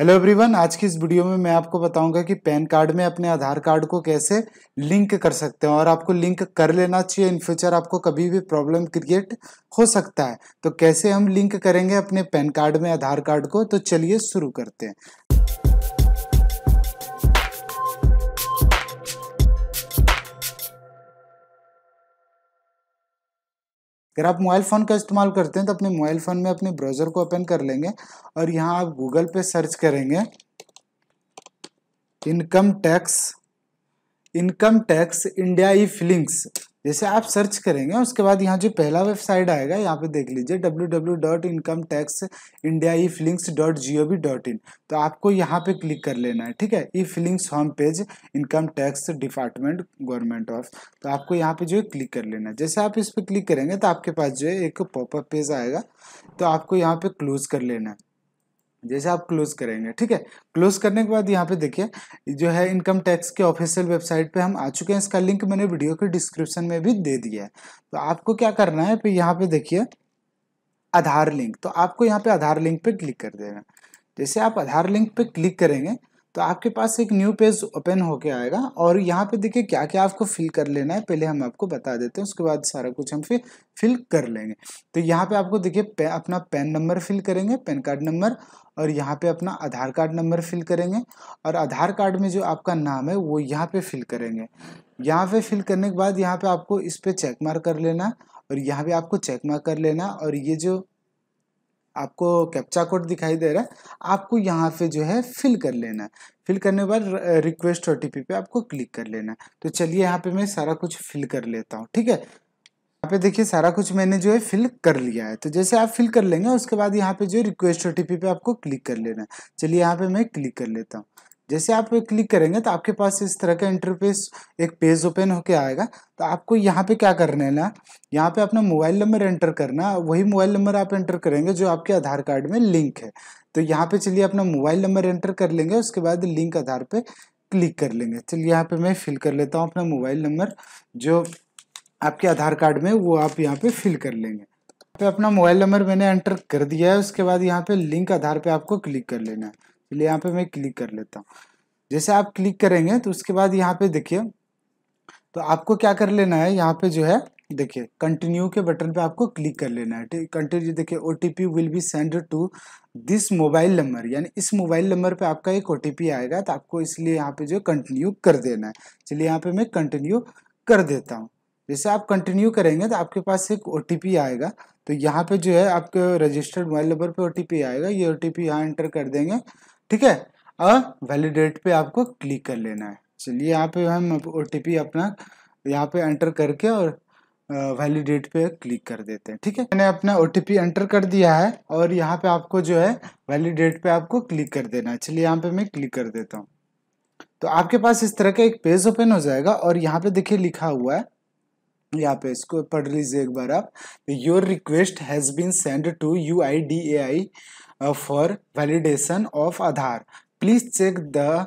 hello everyone आज की इस वीडियो में मैं आपको बताऊंगा कि पैन कार्ड में अपने आधार कार्ड को कैसे लिंक कर सकते हैं और आपको लिंक कर लेना चाहिए इन फ्यूचर आपको कभी भी प्रॉब्लम क्रिएट हो सकता है तो कैसे हम लिंक करेंगे अपने पैन कार्ड में आधार कार्ड को तो चलिए शुरू करते हैं अगर आप मोबाइल फ़ोन का इस्तेमाल करते हैं तो अपने मोबाइल फ़ोन में अपने ब्राउज़र को ओपन कर लेंगे और यहाँ आप गूगल पे सर्च करेंगे income tax income tax India e filings जैसे आप सर्च करेंगे उसके बाद यहाँ जो पहला वेबसाइट आएगा यहाँ पे देख लीजिए W W dot income tax India e filings dot G O V dot in तो आपको यहाँ पे क्लिक कर लेना है ठीक है e filings home page income tax department government of तो आपको यहाँ पे जो है क्लिक कर लेना है जैसे आप इस पर क्लिक करेंगे तो आपके पास जो है एक पॉपअप पेज आएगा तो आपको यहाँ पे क्लोज कर लेना है जैसे आप क्लोज करेंगे ठीक है क्लोज करने के बाद यहाँ पे देखिए जो है इनकम टैक्स के ऑफिशियल वेबसाइट पे हम आ चुके हैं इसका लिंक मैंने वीडियो के डिस्क्रिप्शन में भी दे दिया है तो आपको क्या करना है यहाँ पे देखिए आधार लिंक तो आपको यहाँ पे आधार लिंक पे क्लिक कर देना जैसे आप आधार लिंक पे क्लिक करेंगे तो आपके पास एक न्यू पेज ओपन होके आएगा और यहाँ पे देखिए क्या क्या आपको फिल कर लेना है पहले हम आपको बता देते हैं उसके बाद सारा कुछ हम फिर फिल कर लेंगे तो यहाँ पे आपको देखिए पे, अपना पैन नंबर फिल करेंगे पैन कार्ड नंबर और यहाँ पे अपना आधार कार्ड नंबर फिल करेंगे और आधार कार्ड में जो आपका नाम है वो यहाँ पे फिल करेंगे यहाँ पे फिल करने के बाद यहाँ पे आपको इस पर चेक मार कर लेना और यहाँ पे आपको चेक मार कर लेना और ये जो आपको कैप्चा कोड दिखाई दे रहा है आपको यहाँ पे जो है फिल कर लेना है फिल करने के बाद रिक्वेस्ट ओ पे आपको क्लिक कर लेना है तो चलिए यहाँ पे मैं सारा कुछ फिल कर लेता हूँ ठीक है यहाँ पे देखिए सारा कुछ मैंने जो है फिल कर लिया है तो जैसे आप फिल कर लेंगे उसके बाद यहाँ पे जो रिक्वेस्ट ओ पे आपको क्लिक कर लेना है चलिए यहाँ पे मैं क्लिक कर लेता हूँ जैसे आप क्लिक करेंगे तो आपके पास इस तरह का इंटरफेस एक पेज ओपन होके आएगा तो आपको यहाँ पे क्या करना है ना यहाँ पे अपना मोबाइल नंबर एंटर करना वही मोबाइल नंबर आप एंटर करेंगे जो आपके आधार कार्ड में लिंक है तो यहाँ पे चलिए अपना मोबाइल नंबर एंटर कर लेंगे उसके बाद लिंक आधार पर क्लिक कर लेंगे चलिए यहाँ पे मैं फिल कर लेता हूँ अपना मोबाइल नंबर जो आपके आधार कार्ड में वो आप यहाँ पे फिल कर लेंगे तो अपना मोबाइल नंबर मैंने एंटर कर दिया है उसके बाद यहाँ पे लिंक आधार पे आपको क्लिक कर लेना है इसलिए यहाँ पे मैं क्लिक कर लेता हूँ जैसे आप क्लिक करेंगे तो उसके बाद यहाँ पे देखिए तो आपको क्या कर लेना है यहाँ पे जो है देखिए कंटिन्यू के बटन पे आपको क्लिक कर लेना है ठीक कंटिन्यू देखिए O will be send to this mobile number यानी इस मोबाइल नंबर पे आपका एक ओ आएगा तो आपको इसलिए यहाँ पे जो कंटिन्यू कर देना है चलिए यहाँ पे मैं कंटिन्यू कर देता हूँ जैसे आप कंटिन्यू करेंगे तो आपके पास एक ओ आएगा तो यहाँ पे जो है आपके रजिस्टर्ड मोबाइल नंबर पे ओ आएगा ये ओ टी यहाँ एंटर कर देंगे ठीक है और वैलिडेट पे आपको क्लिक कर लेना है चलिए यहाँ पे हम ओ अपना यहाँ पे एंटर करके और वैलिडेट पे क्लिक कर देते हैं ठीक है मैंने अपना ओ एंटर कर दिया है और यहाँ पे आपको जो है वैलिडेट पे आपको क्लिक कर देना है चलिए यहाँ पे मैं क्लिक कर देता हूँ तो आपके पास इस तरह का एक पेज ओपन हो जाएगा और यहाँ पे देखिए लिखा हुआ है यहाँ पे इसको पढ़ लीजिए एक बार आप your request has been send to U I D A I for validation of Aadhaar please check the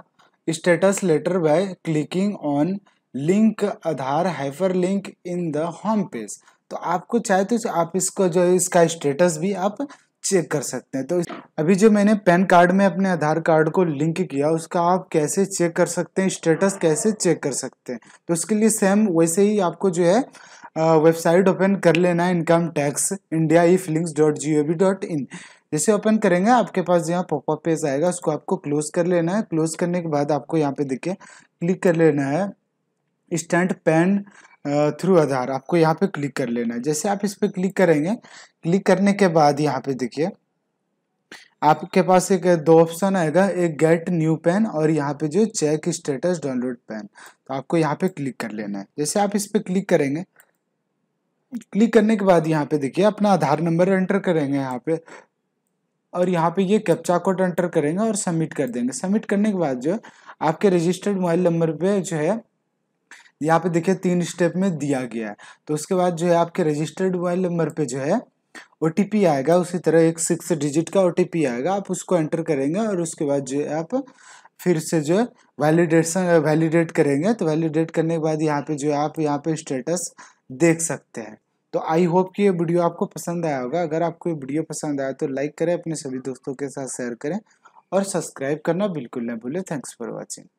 status later by clicking on link Aadhaar hyper link in the home page तो आपको चाहे तो आप इसको जो है इसका स्टेटस भी आप चेक कर सकते हैं तो अभी जो मैंने पैन कार्ड में अपने आधार कार्ड को लिंक किया उसका आप कैसे चेक कर सकते हैं स्टेटस कैसे चेक कर सकते हैं तो उसके लिए सेम वैसे ही आपको जो है वेबसाइट ओपन कर लेना है income tax India e filings dot G O V dot in जैसे ओपन करेंगे आपके पास यहाँ पॉपअप पेज आएगा उसको आपको क्लोज कर लेना है क्लोज करने के बाद आपको यहाँ पे देखिए क्लिक कर लेना है स्टैंड पेन थ्रू आधार आपको यहाँ पे क्लिक कर लेना है जैसे आप इस पर क्लिक करेंगे क्लिक करने के बाद यहाँ पे देखिए आपके पास एक दो ऑप्शन आएगा एक गेट न्यू पेन और यहाँ पे जो चेक स्टेटस डाउनलोड पेन तो आपको यहाँ पे क्लिक कर लेना है जैसे आप इस पर क्लिक करेंगे क्लिक करने के बाद यहाँ पे देखिए अपना आधार नंबर एंटर करेंगे यहाँ पे और यहाँ पे ये कैप्चा कोड एंटर करेंगे और सबमिट कर देंगे सबमिट करने के बाद जो आपके रजिस्टर्ड मोबाइल नंबर पे जो है यहाँ पे देखिए तीन स्टेप में दिया गया है तो उसके बाद जो है आपके रजिस्टर्ड मोबाइल नंबर पे जो है ओ आएगा उसी तरह एक सिक्स डिजिट का ओ आएगा आप उसको एंटर करेंगे और उसके बाद जो है आप फिर से जो है वैलिडेशन वैलिडेट करेंगे तो वैलिडेट करने के बाद यहाँ पे जो है आप यहाँ पे स्टेटस देख सकते हैं तो आई होप कि ये वीडियो आपको पसंद आया होगा अगर आपको ये वीडियो पसंद आया तो लाइक करें अपने सभी दोस्तों के साथ शेयर करें और सब्सक्राइब करना बिल्कुल ना भूलें थैंक्स फॉर वॉचिंग